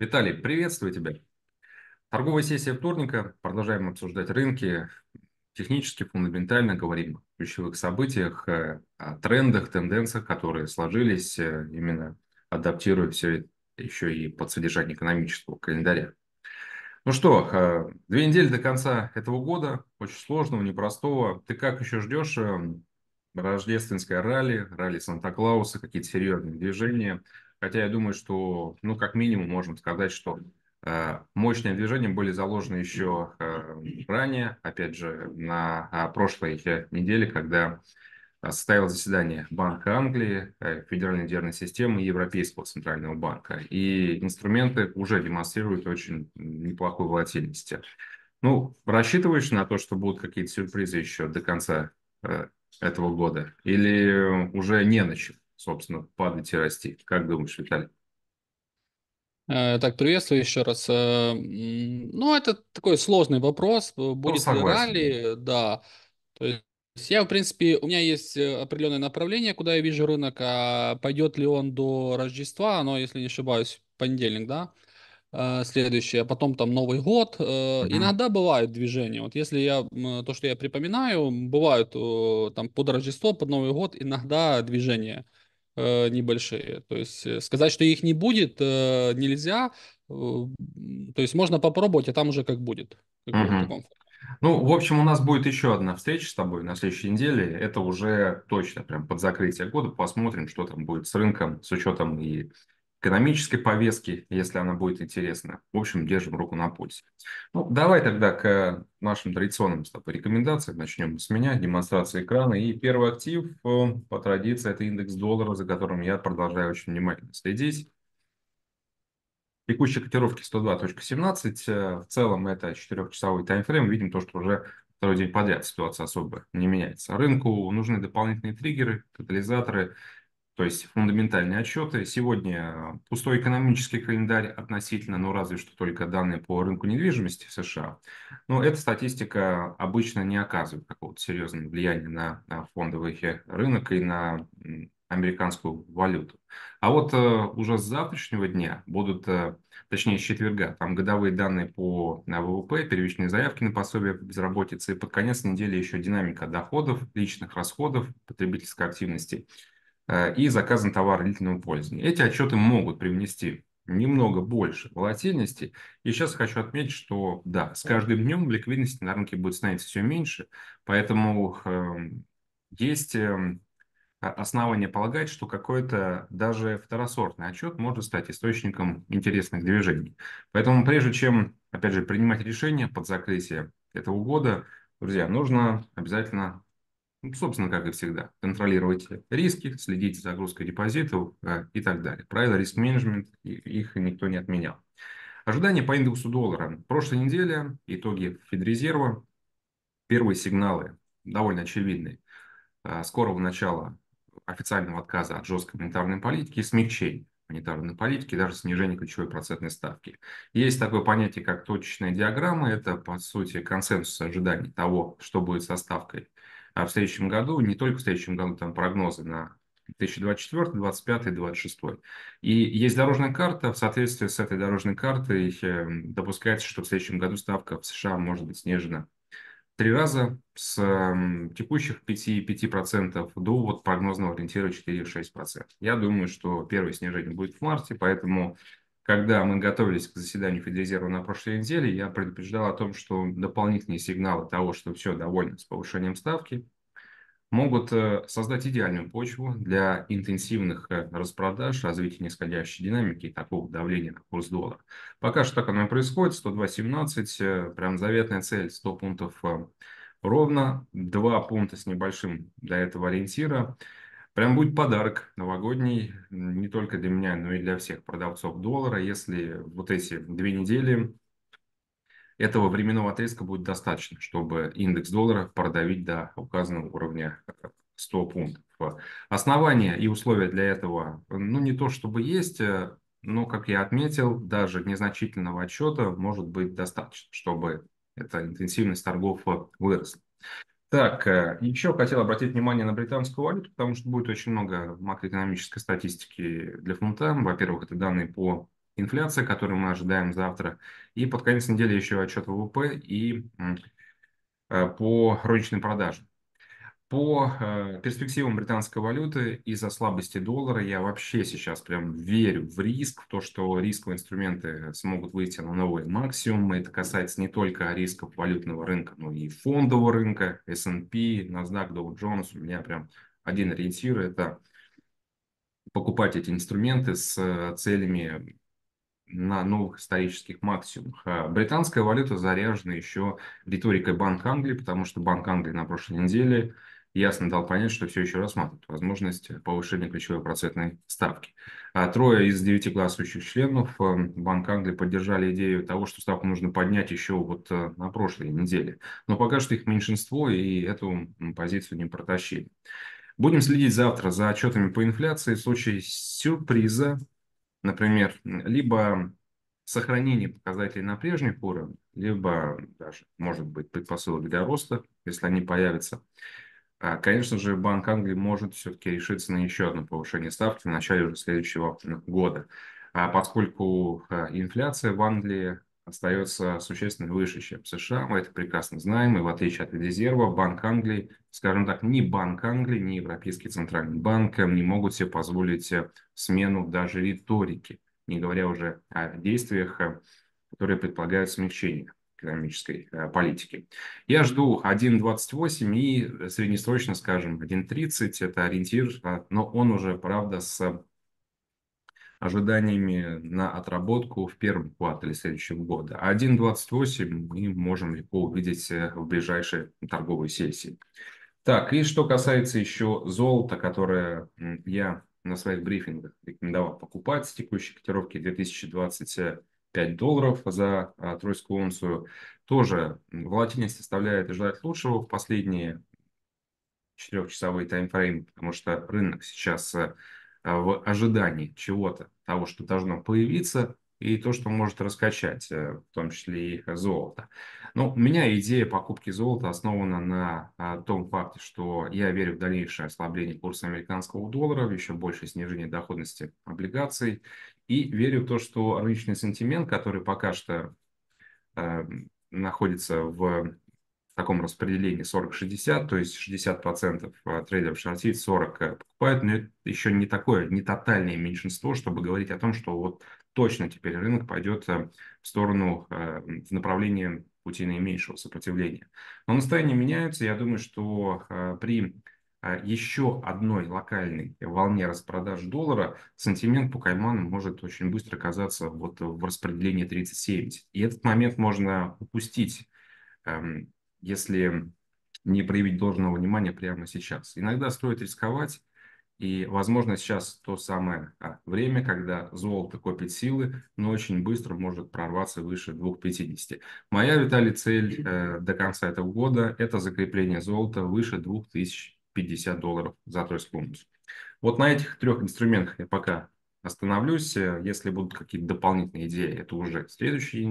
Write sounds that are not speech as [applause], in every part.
Виталий, приветствую тебя. Торговая сессия вторника. Продолжаем обсуждать рынки. Технически, фундаментально говорим о ключевых событиях, э, о трендах, тенденциях, которые сложились, э, именно адаптируя все еще и под содержание экономического календаря. Ну что, э, две недели до конца этого года, очень сложного, непростого. Ты как еще ждешь рождественское ралли, ралли Санта-Клауса, какие-то серьезные движения – Хотя я думаю, что, ну, как минимум можем сказать, что э, мощные движения были заложены еще э, ранее, опять же, на а, прошлой э, неделе, когда состоялось заседание Банка Англии, Федеральной нервной системы и Европейского центрального банка. И инструменты уже демонстрируют очень неплохую волатильность. Ну, рассчитываешь на то, что будут какие-то сюрпризы еще до конца этого года? Или уже не на собственно, падать и расти. Как думаешь, Виталий? Э, так, приветствую еще раз. Э, ну, это такой сложный вопрос. Э, ну, будет ну, ли ралли? Да. То есть я, в принципе, у меня есть определенное направление, куда я вижу рынок. А пойдет ли он до Рождества? но если не ошибаюсь, понедельник, да? Следующее, а потом там Новый год. Mm-hmm. Иногда бывают движения. Вот если я то, что я припоминаю, бывают там под Рождество, под Новый год иногда движения. Э, небольшие. То есть э, сказать, что их не будет, э, нельзя. То есть можно попробовать, а там уже как будет. Как угу. Ну, в общем, у нас будет еще одна встреча с тобой на следующей неделе. Это уже точно прям под закрытие года. Посмотрим, что там будет с рынком, с учетом и экономической повестки, если она будет интересна. В общем, держим руку на пульсе. Ну, давай тогда к нашим традиционным с тобой рекомендациям. Начнем с меня, демонстрация экрана. И первый актив э, по традиции – это индекс доллара, за которым я продолжаю очень внимательно следить. Текущие котировки 102.17. Э, в целом это 4-часовой таймфрейм. Видим то, что уже второй день подряд ситуация особо не меняется. Рынку нужны дополнительные триггеры, катализаторы – то есть фундаментальные отчеты. Сегодня э, пустой экономический календарь относительно, ну разве что только данные по рынку недвижимости в США. Но эта статистика обычно не оказывает какого-то серьезного влияния на, на фондовый рынок и на американскую валюту. А вот э, уже с завтрашнего дня будут, э, точнее с четверга, там годовые данные по на ВВП, первичные заявки на пособие по безработице, и под конец недели еще динамика доходов, личных расходов, потребительской активности – Э, и заказан товар длительного пользования. Эти отчеты могут привнести немного больше волатильности. И сейчас хочу отметить, что да, с каждым днем ликвидности на рынке будет становиться все меньше, поэтому э, есть э, основания полагать, что какой-то даже второсортный отчет может стать источником интересных движений. Поэтому прежде чем, опять же, принимать решение под закрытие этого года, друзья, нужно обязательно ну, собственно, как и всегда, контролируйте риски, следите за загрузкой депозитов э, и так далее. Правила риск-менеджмент, их никто не отменял. Ожидания по индексу доллара. Прошлой неделе итоги Федрезерва. Первые сигналы довольно очевидные. Э, скорого начала официального отказа от жесткой монетарной политики и смягчения монетарной политики, даже снижение ключевой процентной ставки. Есть такое понятие, как точечная диаграмма. Это, по сути, консенсус ожиданий того, что будет со ставкой а в следующем году, не только в следующем году, там прогнозы на 2024, 2025, 2026. И есть дорожная карта, в соответствии с этой дорожной картой эм, допускается, что в следующем году ставка в США может быть снижена три раза с эм, текущих 5-5% до вот прогнозного ориентира 4-6%. Я думаю, что первое снижение будет в марте, поэтому когда мы готовились к заседанию Федрезерва на прошлой неделе, я предупреждал о том, что дополнительные сигналы того, что все довольны с повышением ставки, могут э, создать идеальную почву для интенсивных э, распродаж, развития нисходящей динамики и такого давления на курс доллара. Пока что так оно и происходит, 102.17, э, прям заветная цель 100 пунктов ровно, 2 пункта с небольшим до этого ориентира – Прям будет подарок новогодний не только для меня, но и для всех продавцов доллара, если вот эти две недели этого временного отрезка будет достаточно, чтобы индекс доллара продавить до указанного уровня 100 э, пунктов. Основания и условия для этого, ну, не то чтобы есть, э, но, как я отметил, даже незначительного отчета может быть достаточно, чтобы эта интенсивность торгов э, выросла. Так, э, еще хотел обратить внимание на британскую валюту, потому что будет очень много макроэкономической статистики для фунта. Во-первых, это данные по инфляции, которую мы ожидаем завтра. И под конец недели еще отчет ВВП и э, по розничным продажам. По э, перспективам британской валюты из-за слабости доллара я вообще сейчас прям верю в риск, в то, что рисковые инструменты смогут выйти на новые максимумы. Это касается не только рисков валютного рынка, но и фондового рынка, S&P, NASDAQ, Dow Jones. У меня прям один ориентир – это покупать эти инструменты с целями на новых исторических максимумах. А британская валюта заряжена еще риторикой Банк Англии, потому что Банк Англии на прошлой неделе – ясно дал понять, что все еще рассматривает возможность повышения ключевой процентной ставки. А трое из девяти голосующих членов эм, Банка Англии поддержали идею того, что ставку нужно поднять еще вот э, на прошлой неделе. Но пока что их меньшинство и эту позицию не протащили. Будем следить завтра за отчетами по инфляции в случае сюрприза, например, либо сохранение показателей на прежних уровнях, либо даже, может быть, предпосылок для роста, если они появятся. А, конечно же, Банк Англии может все-таки решиться на еще одно повышение ставки в начале уже следующего года, а поскольку а, инфляция в Англии остается существенно выше, чем в США. Мы это прекрасно знаем. И в отличие от резерва, Банк Англии, скажем так, ни Банк Англии, ни Европейский Центральный Банк эм, не могут себе позволить э, смену даже риторики, не говоря уже о действиях, э, которые предполагают смягчение экономической э, политики. Я жду 1.28 и среднесрочно, скажем, 1.30. Это ориентир, а, но он уже, правда, с ожиданиями на отработку в первом квартале следующего года. 1.28 мы можем легко увидеть э, в ближайшей торговой сессии. Так, и что касается еще золота, которое я на своих брифингах рекомендовал покупать с текущей котировки 2020 5 долларов за а, тройскую унцию. Тоже волатильность составляет желать лучшего в последние четырехчасовые таймфреймы, потому что рынок сейчас э, а, в ожидании чего-то, того, что должно появиться, и то, что может раскачать, э, в том числе и золото. Но ну, у меня идея покупки золота основана на а, том факте, что я верю в дальнейшее ослабление курса американского доллара, в еще большее снижение доходности облигаций и верю в то, что рыночный сентимент, который пока что э, находится в таком распределении 40-60, то есть 60% э, трейдеров шортит, 40 э, покупают, но это еще не такое, не тотальное меньшинство, чтобы говорить о том, что вот точно теперь рынок пойдет э, в сторону, в направлении пути наименьшего сопротивления. Но настроения меняются, я думаю, что при а, еще одной локальной волне распродаж доллара сантимент по Кайману может очень быстро оказаться вот в распределении 30-70. И этот момент можно упустить, эм, если не проявить должного внимания прямо сейчас. Иногда стоит рисковать, и, возможно, сейчас то самое а, время, когда золото копит силы, но очень быстро может прорваться выше 2,50. Моя, Виталий, цель э, до конца этого года – это закрепление золота выше 2000 50 долларов за тройскую унцию. Вот на этих трех инструментах я пока остановлюсь. Если будут какие-то дополнительные идеи, это уже в следующей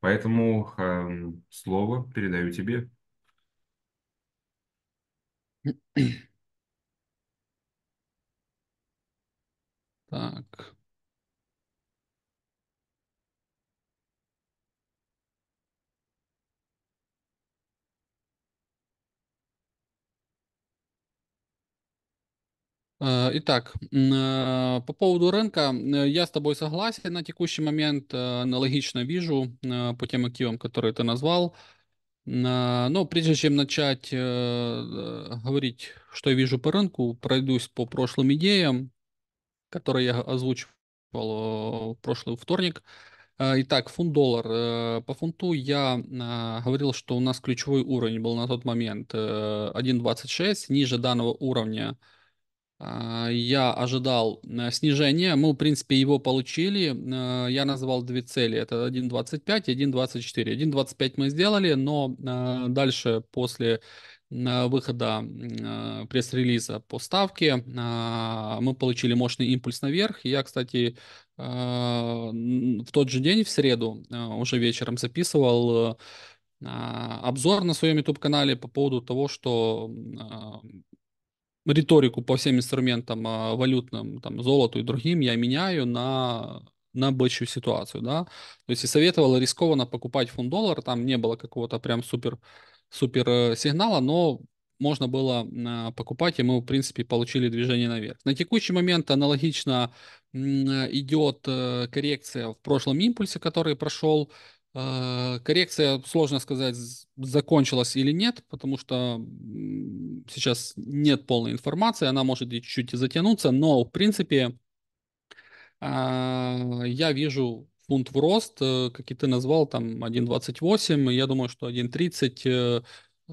Поэтому э, слово передаю тебе. Так. Э, итак, э, по поводу рынка, э, я с тобой согласен на текущий момент, аналогично вижу по тем активам, которые ты назвал. Но прежде чем начать говорить, что я вижу по рынку, пройдусь по прошлым идеям, которые я озвучивал в прошлый вторник. Итак, фунт-доллар. По фунту я говорил, что у нас ключевой уровень был на тот момент 1.26. Ниже данного уровня – а, я ожидал э, снижения. Мы, в принципе, его получили. Э, я назвал две цели. Это 1.25 и 1.24. 1.25 мы сделали, но э, дальше после выхода пресс-релиза по ставке мы получили мощный импульс наверх. Я, кстати, в тот же день, в среду, уже вечером записывал обзор на своем YouTube-канале по поводу того, что риторику по всем инструментам а, валютным, там, золоту и другим, я меняю на на бычью ситуацию, да, то есть и советовал рискованно покупать фунт доллар, там не было какого-то прям супер супер э, сигнала, но можно было а, покупать, и мы, в принципе, получили движение наверх. На текущий момент аналогично идет э, коррекция в прошлом импульсе, который прошел а, коррекция, сложно сказать, закончилась или нет, потому что сейчас нет полной информации, она может чуть-чуть затянуться, но в принципе а, я вижу фунт в рост, э, как и ты назвал, там 1.28, я думаю, что 1.30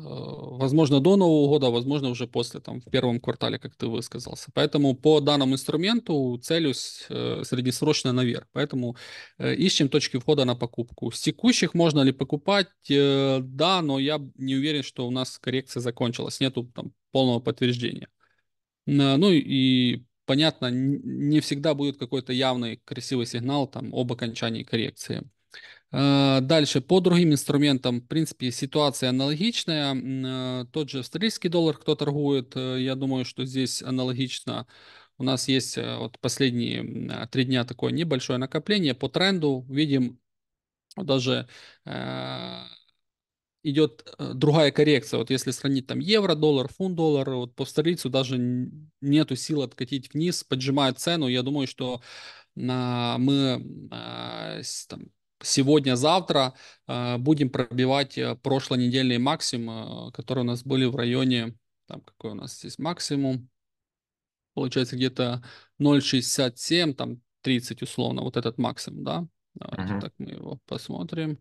Возможно, до Нового года, а возможно, уже после, там, в первом квартале, как ты высказался. Поэтому по данному инструменту целюсь э, среднесрочно наверх. Поэтому э, ищем точки входа на покупку. С текущих можно ли покупать? Э, да, но я не уверен, что у нас коррекция закончилась. Нету там полного подтверждения. Ну и понятно, не всегда будет какой-то явный красивый сигнал там об окончании коррекции. Э, дальше, по другим инструментам, в принципе, ситуация аналогичная. Э, тот же австралийский доллар, кто торгует, э, я думаю, что здесь аналогично. У нас есть вот последние три дня такое небольшое накопление. По тренду видим даже идет другая коррекция. Вот если сравнить там евро, доллар, фунт, доллар, вот по австралийцу даже нету сил откатить вниз, поджимают цену. Я думаю, что мы там, сегодня-завтра э, будем пробивать э, прошлонедельные максимумы, э, которые у нас были в районе, там какой у нас здесь максимум, получается где-то 0,67, там 30 условно, вот этот максимум, да? Давайте uh-huh. так мы его посмотрим.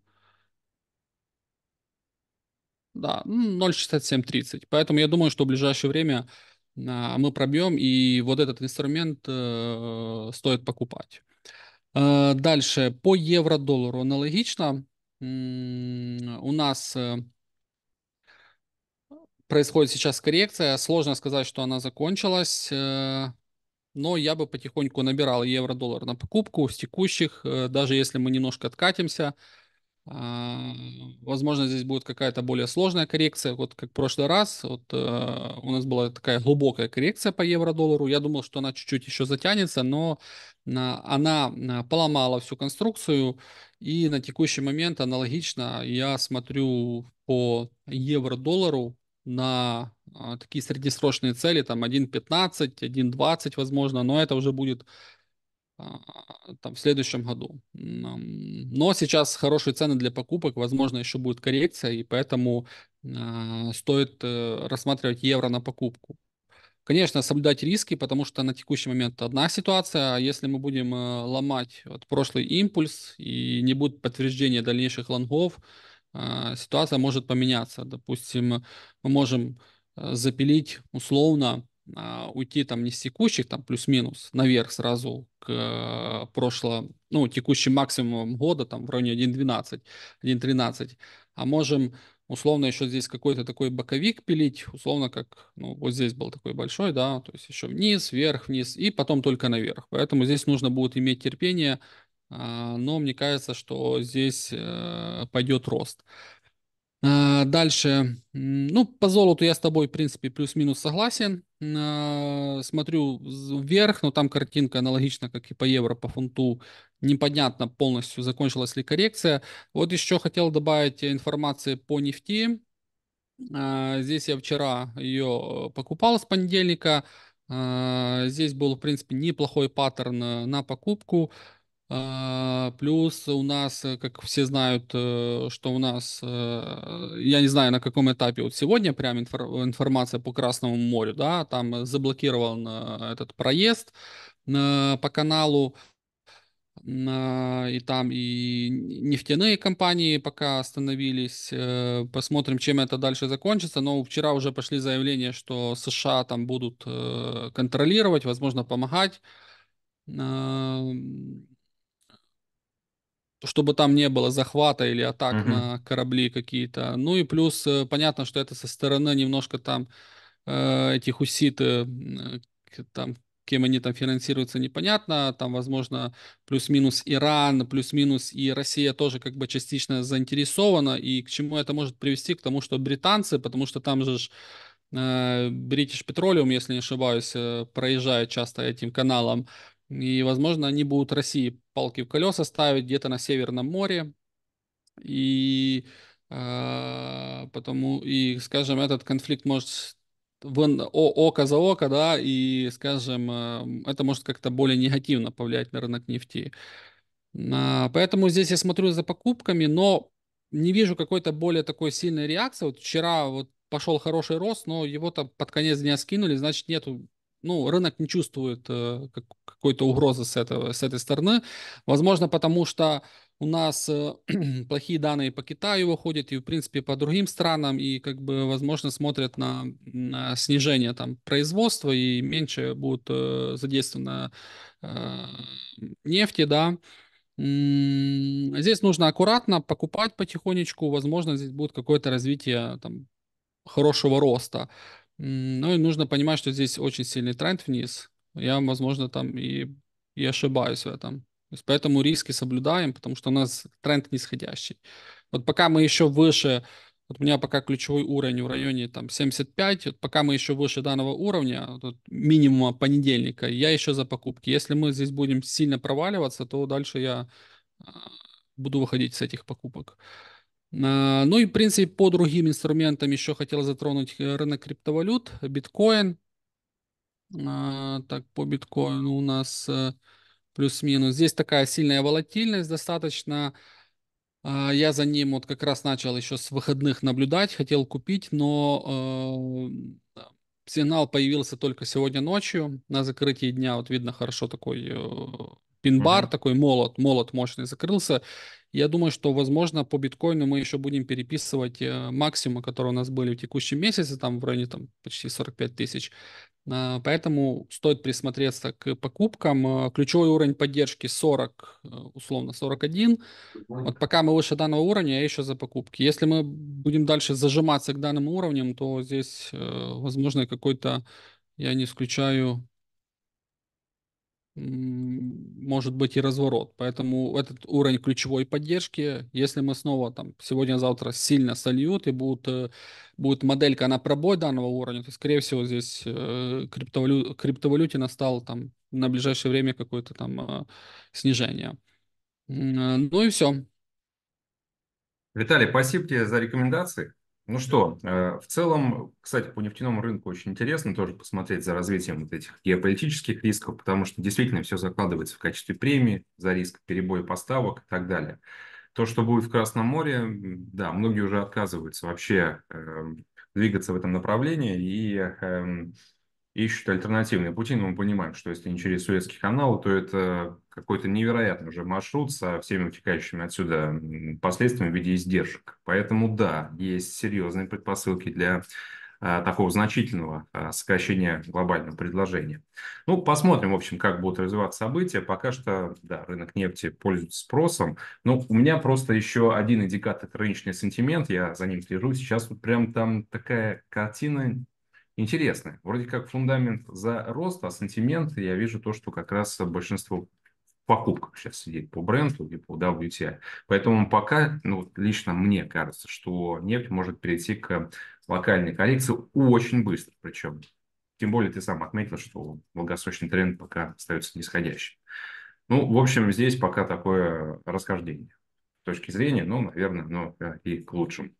Да, 0,6730. Ну, Поэтому я думаю, что в ближайшее время мы пробьем, и вот этот инструмент стоит покупать. Дальше по євро-долару аналогично. У нас происходит сейчас коррекция. Сложно сказать, что она закончилась, э, но я бы потихоньку набирал евро-доллар на покупку с текущих, э, даже если мы немножко откатимся – а, возможно, здесь будет какая-то более сложная коррекция. Вот как в прошлый раз, вот э, у нас была такая глубокая коррекция по евро-доллару. Я думал, что она чуть-чуть еще затянется, но на, она э, поломала всю конструкцию. И на текущий момент аналогично я смотрю по евро-доллару на э, такие среднесрочные цели, там 1.15, 1.20, возможно, но это уже будет а, там, в следующем году. Но сейчас хорошие цены для покупок, возможно, еще будет коррекция, и поэтому а, стоит э, рассматривать евро на покупку. Конечно, соблюдать риски, потому что на текущий момент одна ситуация, а если мы будем э, ломать вот прошлый импульс и не будет подтверждения дальнейших лонгов, а, ситуация может поменяться. Допустим, мы можем э, запилить условно а, уйти там не с текущих, там плюс-минус, наверх сразу к э, прошло, ну, текущим максимумам года, там в районе 1.12, 1.13, а можем условно еще здесь какой-то такой боковик пилить, условно как, ну, вот здесь был такой большой, да, то есть еще вниз, вверх, вниз, и потом только наверх. Поэтому здесь нужно будет иметь терпение, а, но мне кажется, что здесь э, пойдет рост. Э, дальше. Ну, по золоту я с тобой, в принципе, плюс-минус согласен. Э, смотрю вверх, но там картинка аналогична, как и по евро, по фунту. Непонятно полностью, закончилась ли коррекция. Вот еще хотел добавить информации по нефти. Э, здесь я вчера ее покупал с понедельника. Здесь был, в принципе, неплохой паттерн на покупку. А, плюс у нас, э, как все знают, э, что у нас, э, я не знаю, на каком этапе вот сегодня прям информация по Красному морю, да, там заблокирован этот проезд по каналу, и там и нефтяные компании пока остановились. Посмотрим, чем это дальше закончится. Но вчера уже пошли заявления, что США там будут контролировать, возможно, помогать чтобы там не было захвата или атак угу. на корабли какие-то. Ну и плюс, э, понятно, что это со стороны немножко там э, эти хуситы, э, э там, кем они там финансируются, непонятно. Там, возможно, плюс-минус Иран, плюс-минус и Россия тоже как бы частично заинтересована. И к чему это может привести? К тому, что британцы, потому что там же э, British Petroleum, если не ошибаюсь, проезжает часто этим каналом, и, возможно, они будут России палки в колеса ставить где-то на Северном море. И э, потому, и, скажем, этот конфликт может в о, око за око, да, и, скажем, э, это может как-то более негативно повлиять на рынок нефти. Э, поэтому здесь я смотрю за покупками, но не вижу какой-то более такой сильной реакции. Вот вчера вот пошел хороший рост, но его там под конец дня скинули, значит, нету ну, рынок не чувствует э, как, какой-то угрозы с, этого, с этой стороны. Возможно, потому что у нас э, [clears throat] плохие данные по Китаю выходят и, в принципе, по другим странам, и, как бы, возможно, смотрят на, на снижение там производства, и меньше будет э, задействовано э, нефти, да. Здесь нужно аккуратно покупать потихонечку, возможно, здесь будет какое-то развитие там, хорошего роста. Ну и нужно понимать, что здесь очень сильный тренд вниз. Я, возможно, там и, и ошибаюсь в этом. То есть поэтому риски соблюдаем, потому что у нас тренд нисходящий. Вот пока мы еще выше, вот у меня пока ключевой уровень в районе там 75, вот пока мы еще выше данного уровня, вот, минимума понедельника, я еще за покупки. Если мы здесь будем сильно проваливаться, то дальше я а, буду выходить с этих покупок. Э, ну и, в принципе, по другим инструментам еще хотел затронуть э, рынок криптовалют, биткоин. Э, так, по биткоину у нас плюс-минус. Здесь такая сильная волатильность достаточно. Я за ним вот как раз начал еще с выходных наблюдать, хотел купить, но сигнал появился только сегодня ночью на закрытии дня. Вот видно хорошо такой пин-бар, mm-hmm. такой молот, молот мощный закрылся. Я думаю, что, возможно, по биткоину мы еще будем переписывать э, максимумы, которые у нас были в текущем месяце, там в районе там, почти 45 тысяч. А, поэтому стоит присмотреться к покупкам. Э, ключевой уровень поддержки 40, э, условно 41. Вот пока мы выше данного уровня, я а еще за покупки. Если мы будем дальше зажиматься к данным уровням, то здесь, возможно, какой-то, я не исключаю, может быть и разворот. Поэтому этот уровень ключевой поддержки, если мы снова там сегодня-завтра сильно сольют и будут, э, будет моделька на пробой данного уровня, то, скорее всего, здесь э, криптовалю, криптовалюте настало там на ближайшее время какое-то там а, снижение. Э, ну и все. Виталий, спасибо тебе за рекомендации. Ну что, э, в целом, кстати, по нефтяному рынку очень интересно тоже посмотреть за развитием вот этих геополитических рисков, потому что действительно все закладывается в качестве премии за риск перебоя поставок и так далее. То, что будет в Красном море, да, многие уже отказываются вообще э, двигаться в этом направлении и э, ищут альтернативные пути, но мы понимаем, что если не через Суэцкий канал, то это какой-то невероятный уже маршрут со всеми утекающими отсюда последствиями в виде издержек. Поэтому да, есть серьезные предпосылки для а, такого значительного а, сокращения глобального предложения. Ну, посмотрим, в общем, как будут развиваться события. Пока что, да, рынок нефти пользуется спросом. Но ну, у меня просто еще один индикатор – это рыночный сентимент. Я за ним слежу. Сейчас вот прям там такая картина интересная. Вроде как фундамент за рост, а сентимент я вижу то, что как раз большинство покупках сейчас сидеть по бренду и по WTI. Поэтому пока, ну, лично мне кажется, что нефть может перейти к локальной коррекции очень быстро причем. Тем более ты сам отметил, что долгосрочный тренд пока остается нисходящим. Ну, в общем, здесь пока такое расхождение с точки зрения, ну, наверное, но э, и к лучшему.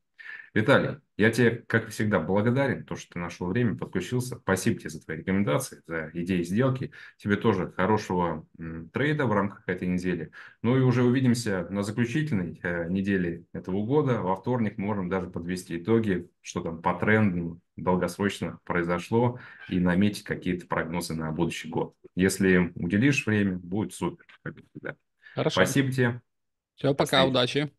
Виталий, я тебе, как всегда, благодарен, то, что ты нашел время, подключился. Спасибо тебе за твои рекомендации, за идеи сделки. Тебе тоже хорошего трейда в рамках этой недели. Ну и уже увидимся на заключительной э, неделе этого года. Во вторник можем даже подвести итоги, что там по трендам долгосрочно произошло, и наметить какие-то прогнозы на будущий год. Если уделишь время, будет супер, как всегда. Хорошо. Спасибо тебе. Все, пока, Спасибо. удачи.